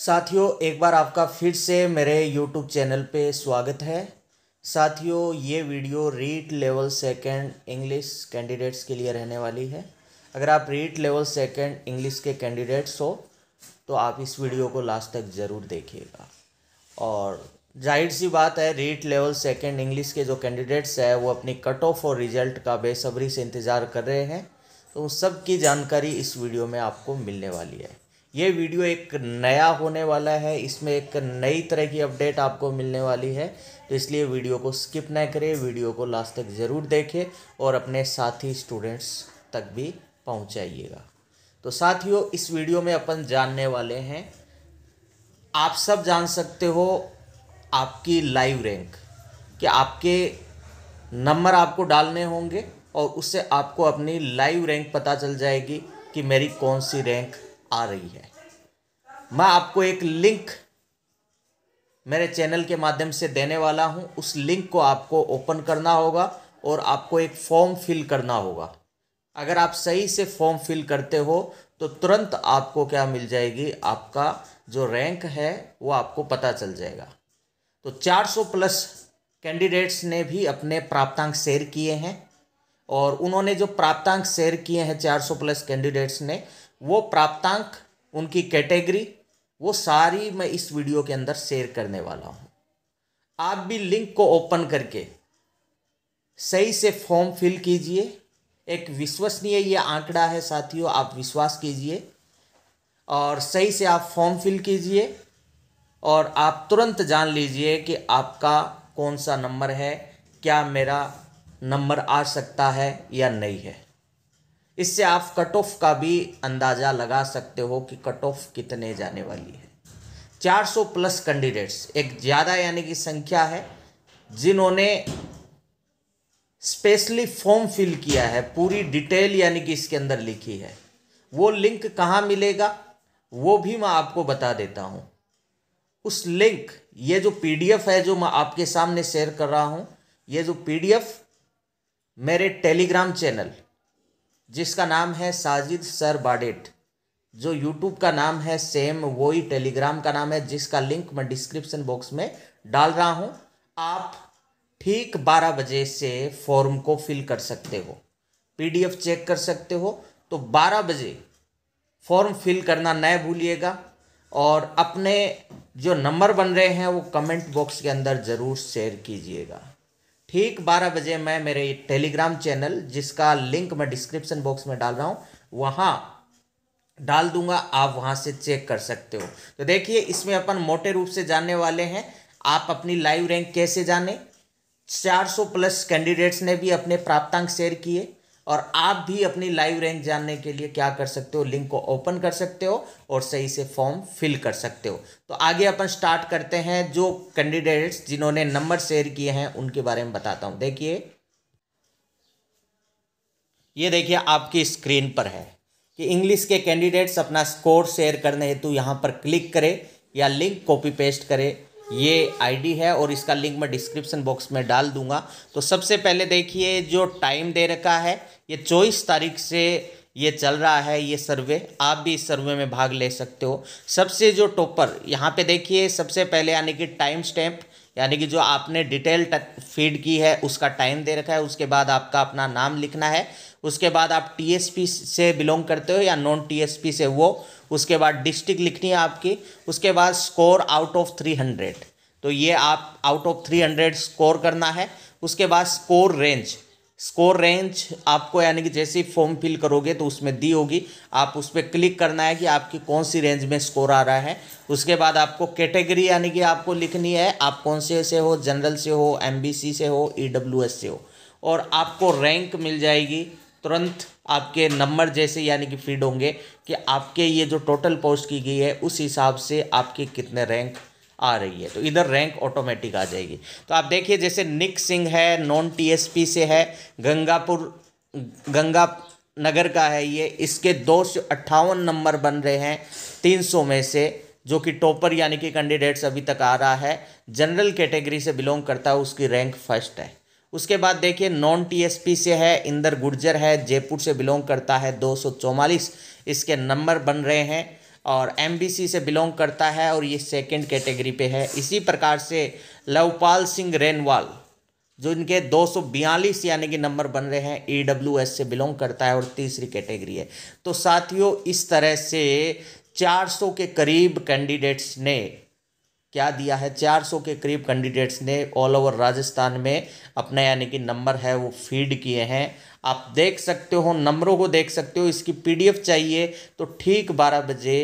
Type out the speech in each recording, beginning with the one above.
साथियों एक बार आपका फिर से मेरे यूट्यूब चैनल पे स्वागत है साथियों ये video REET level second English candidates के लिए रहने वाली है अगर आप रीट लेवल सेकेंड इंग्लिश के कैंडिडेट्स हो तो आप इस वीडियो को लास्ट तक ज़रूर देखिएगा और जाहिर सी बात है रीट लेवल सेकेंड इंग्लिश के जो कैंडिडेट्स है वो अपनी कट ऑफ और रिजल्ट का बेसब्री से इंतज़ार कर रहे हैं तो उन सब की जानकारी इस वीडियो में आपको मिलने वाली है ये वीडियो एक नया होने वाला है इसमें एक नई तरह की अपडेट आपको मिलने वाली है तो इसलिए वीडियो को स्किप ना करें वीडियो को लास्ट तक ज़रूर देखें और अपने साथी स्टूडेंट्स तक भी पहुंचाइएगा तो साथियों इस वीडियो में अपन जानने वाले हैं आप सब जान सकते हो आपकी लाइव रैंक कि आपके नंबर आपको डालने होंगे और उससे आपको अपनी लाइव रैंक पता चल जाएगी कि मेरी कौन सी रैंक आ रही है मैं आपको एक लिंक मेरे चैनल के माध्यम से देने वाला हूं उस लिंक को आपको ओपन करना होगा और आपको एक फॉर्म फिल करना होगा अगर आप सही से फॉर्म फिल करते हो तो तुरंत आपको क्या मिल जाएगी आपका जो रैंक है वो आपको पता चल जाएगा तो 400 प्लस कैंडिडेट्स ने भी अपने प्राप्तांक शेयर किए हैं और उन्होंने जो प्राप्तांक शेयर किए हैं 400 प्लस कैंडिडेट्स ने वो प्राप्तांक उनकी कैटेगरी वो सारी मैं इस वीडियो के अंदर शेयर करने वाला हूँ आप भी लिंक को ओपन करके सही से फॉर्म फिल कीजिए एक विश्वसनीय ये आंकड़ा है साथियों आप विश्वास कीजिए और सही से आप फॉर्म फिल कीजिए और आप तुरंत जान लीजिए कि आपका कौन सा नंबर है क्या मेरा नंबर आ सकता है या नहीं है इससे आप कट ऑफ का भी अंदाज़ा लगा सकते हो कि कट ऑफ कितने जाने वाली है 400 प्लस कैंडिडेट्स एक ज़्यादा यानी कि संख्या है जिन्होंने स्पेशली फॉर्म फिल किया है पूरी डिटेल यानी कि इसके अंदर लिखी है वो लिंक कहाँ मिलेगा वो भी मैं आपको बता देता हूँ उस लिंक ये जो पीडीएफ है जो मैं आपके सामने शेयर कर रहा हूँ ये जो पीडीएफ मेरे टेलीग्राम चैनल जिसका नाम है साजिद सर बाडेट जो यूट्यूब का नाम है सेम वही टेलीग्राम का नाम है जिसका लिंक मैं डिस्क्रिप्शन बॉक्स में डाल रहा हूँ आप ठीक 12 बजे से फॉर्म को फिल कर सकते हो पीडीएफ चेक कर सकते हो तो 12 बजे फॉर्म फिल करना न भूलिएगा और अपने जो नंबर बन रहे हैं वो कमेंट बॉक्स के अंदर ज़रूर शेयर कीजिएगा ठीक 12 बजे मैं मेरे टेलीग्राम चैनल जिसका लिंक मैं डिस्क्रिप्शन बॉक्स में डाल रहा हूँ वहाँ डाल दूंगा आप वहाँ से चेक कर सकते हो तो देखिए इसमें अपन मोटे रूप से जानने वाले हैं आप अपनी लाइव रैंक कैसे जाने 400 प्लस कैंडिडेट्स ने भी अपने प्राप्तांक शेयर किए और आप भी अपनी लाइव रैंक जानने के लिए क्या कर सकते हो लिंक को ओपन कर सकते हो और सही से फॉर्म फिल कर सकते हो तो आगे अपन स्टार्ट करते हैं जो कैंडिडेट्स जिन्होंने नंबर शेयर किए हैं उनके बारे में बताता हूं देखिए ये देखिए आपकी स्क्रीन पर है कि इंग्लिश के कैंडिडेट्स अपना स्कोर शेयर करने हेतु यहां पर क्लिक करें या लिंक कॉपी पेस्ट करें ये आईडी है और इसका लिंक मैं डिस्क्रिप्शन बॉक्स में डाल दूंगा तो सबसे पहले देखिए जो टाइम दे रखा है ये चौबीस तारीख से ये चल रहा है ये सर्वे आप भी इस सर्वे में भाग ले सकते हो सबसे जो टॉपर यहाँ पे देखिए सबसे पहले यानी कि टाइम स्टैम्प यानी कि जो आपने डिटेल फीड की है उसका टाइम दे रखा है उसके बाद आपका अपना नाम लिखना है उसके बाद आप टीएसपी से बिलोंग करते हो या नॉन टीएसपी से वो उसके बाद डिस्ट्रिक्ट लिखनी है आपकी उसके बाद score out of three hundred तो ये आप out of three hundred score करना है उसके बाद स्कोर रेंज स्कोर रेंज आपको यानी कि जैसे फॉर्म फिल करोगे तो उसमें दी होगी आप उस पर क्लिक करना है कि आपकी कौन सी रेंज में स्कोर आ रहा है उसके बाद आपको कैटेगरी यानी कि आपको लिखनी है आप कौन से से हो जनरल से हो एमबीसी से हो ईडब्ल्यूएस e से हो और आपको रैंक मिल जाएगी तुरंत आपके नंबर जैसे यानी कि फीड होंगे कि आपके ये जो टोटल पोस्ट की गई है उस हिसाब से आपके कितने रैंक आ रही है तो इधर रैंक ऑटोमेटिक आ जाएगी तो आप देखिए जैसे निक सिंह है नॉन टीएसपी से है गंगापुर गंगा नगर का है ये इसके दो सौ अट्ठावन नंबर बन रहे हैं तीन सौ में से जो कि टॉपर यानी कि कैंडिडेट्स अभी तक आ रहा है जनरल कैटेगरी से बिलोंग करता है उसकी रैंक फर्स्ट है उसके बाद देखिए नॉन टीएसपी से है इंदर गुर्जर है जयपुर से बिलोंग करता है दो इसके नंबर बन रहे हैं और एमबीसी से बिलोंग करता है और ये सेकंड कैटेगरी पे है इसी प्रकार से लवपाल सिंह रेनवाल जो इनके दो यानी कि नंबर बन रहे हैं ई से बिलोंग करता है और तीसरी कैटेगरी है तो साथियों इस तरह से 400 के करीब कैंडिडेट्स ने क्या दिया है 400 के करीब कैंडिडेट्स ने ऑल ओवर राजस्थान में अपना यानी कि नंबर है वो फीड किए हैं आप देख सकते हो नंबरों को देख सकते हो इसकी पीडीएफ चाहिए तो ठीक बारह बजे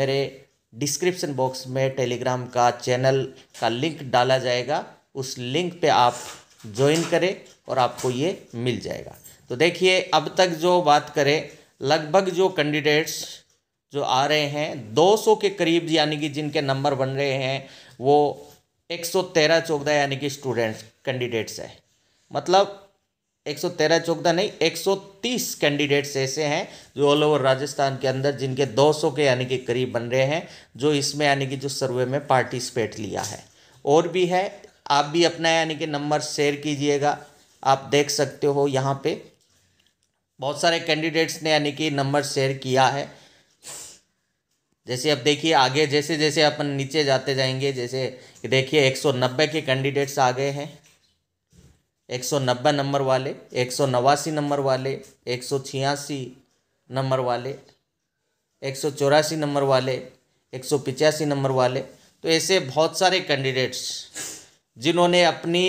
मेरे डिस्क्रिप्शन बॉक्स में टेलीग्राम का चैनल का लिंक डाला जाएगा उस लिंक पे आप ज्वाइन करें और आपको ये मिल जाएगा तो देखिए अब तक जो बात करें लगभग जो कैंडिडेट्स जो आ रहे हैं 200 के करीब यानी कि जिनके नंबर बन रहे हैं वो 113 सौ तेरह चौकदा यानी कि स्टूडेंट्स कैंडिडेट्स है मतलब 113 सौ तेरह चौकदा नहीं 130 कैंडिडेट्स ऐसे हैं जो ऑल ओवर राजस्थान के अंदर जिनके 200 के यानी कि करीब बन रहे हैं जो इसमें यानी कि जो सर्वे में पार्टिसिपेट लिया है और भी है आप भी अपना यानी कि नंबर शेयर कीजिएगा आप देख सकते हो यहाँ पर बहुत सारे कैंडिडेट्स ने यानी कि नंबर शेयर किया है जैसे अब देखिए आगे जैसे जैसे अपन नीचे जाते जाएंगे जैसे देखिए 190 के कैंडिडेट्स आ गए हैं 190 नंबर वाले एक नंबर वाले एक नंबर वाले एक नंबर वाले एक नंबर वाले तो ऐसे बहुत सारे कैंडिडेट्स जिन्होंने अपनी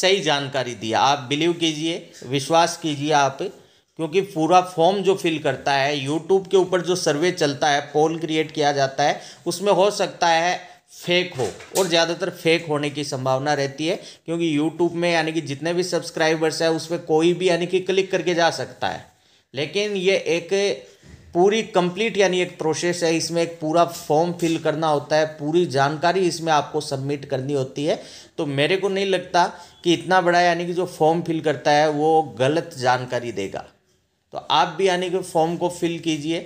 सही जानकारी दी आप बिलीव कीजिए विश्वास कीजिए आप क्योंकि पूरा फॉर्म जो फिल करता है यूट्यूब के ऊपर जो सर्वे चलता है पोल क्रिएट किया जाता है उसमें हो सकता है फेक हो और ज़्यादातर फेक होने की संभावना रहती है क्योंकि यूट्यूब में यानी कि जितने भी सब्सक्राइबर्स हैं उस पर कोई भी यानी कि क्लिक करके जा सकता है लेकिन ये एक पूरी कंप्लीट यानी एक प्रोसेस है इसमें एक पूरा फॉर्म फिल करना होता है पूरी जानकारी इसमें आपको सबमिट करनी होती है तो मेरे को नहीं लगता कि इतना बड़ा यानी कि जो फॉर्म फिल करता है वो गलत जानकारी देगा तो आप भी यानी कि फॉर्म को फिल कीजिए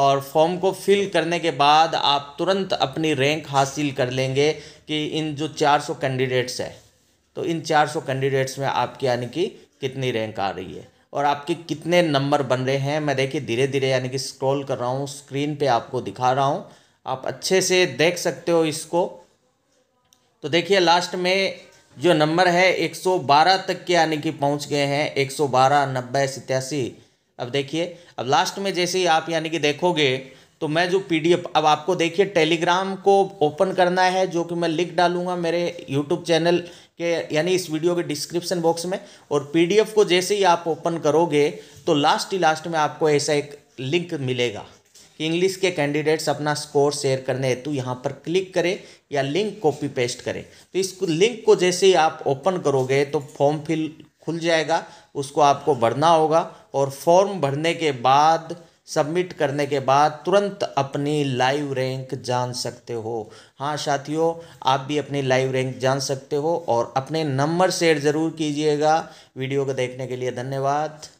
और फॉर्म को फिल करने के बाद आप तुरंत अपनी रैंक हासिल कर लेंगे कि इन जो 400 कैंडिडेट्स है तो इन 400 कैंडिडेट्स में आपकी यानी कि कितनी रैंक आ रही है और आपके कितने नंबर बन रहे हैं मैं देखिए धीरे धीरे यानी कि स्क्रॉल कर रहा हूँ स्क्रीन पे आपको दिखा रहा हूँ आप अच्छे से देख सकते हो इसको तो देखिए लास्ट में जो नंबर है 112 तक के यानी कि पहुँच गए हैं एक सौ बारह नब्बे अब देखिए अब लास्ट में जैसे ही आप यानी कि देखोगे तो मैं जो पीडीएफ अब आपको देखिए टेलीग्राम को ओपन करना है जो कि मैं लिंक डालूंगा मेरे यूट्यूब चैनल के यानी इस वीडियो के डिस्क्रिप्शन बॉक्स में और पीडीएफ को जैसे ही आप ओपन करोगे तो लास्ट ही लास्ट में आपको ऐसा एक लिंक मिलेगा कि इंग्लिश के कैंडिडेट्स अपना स्कोर शेयर करने हेतु यहाँ पर क्लिक करें या लिंक कॉपी पेस्ट करें तो इस लिंक को जैसे ही आप ओपन करोगे तो फॉर्म फिल खुल जाएगा उसको आपको भरना होगा और फॉर्म भरने के बाद सबमिट करने के बाद तुरंत अपनी लाइव रैंक जान सकते हो हाँ साथियों आप भी अपनी लाइव रैंक जान सकते हो और अपने नंबर शेयर ज़रूर कीजिएगा वीडियो को देखने के लिए धन्यवाद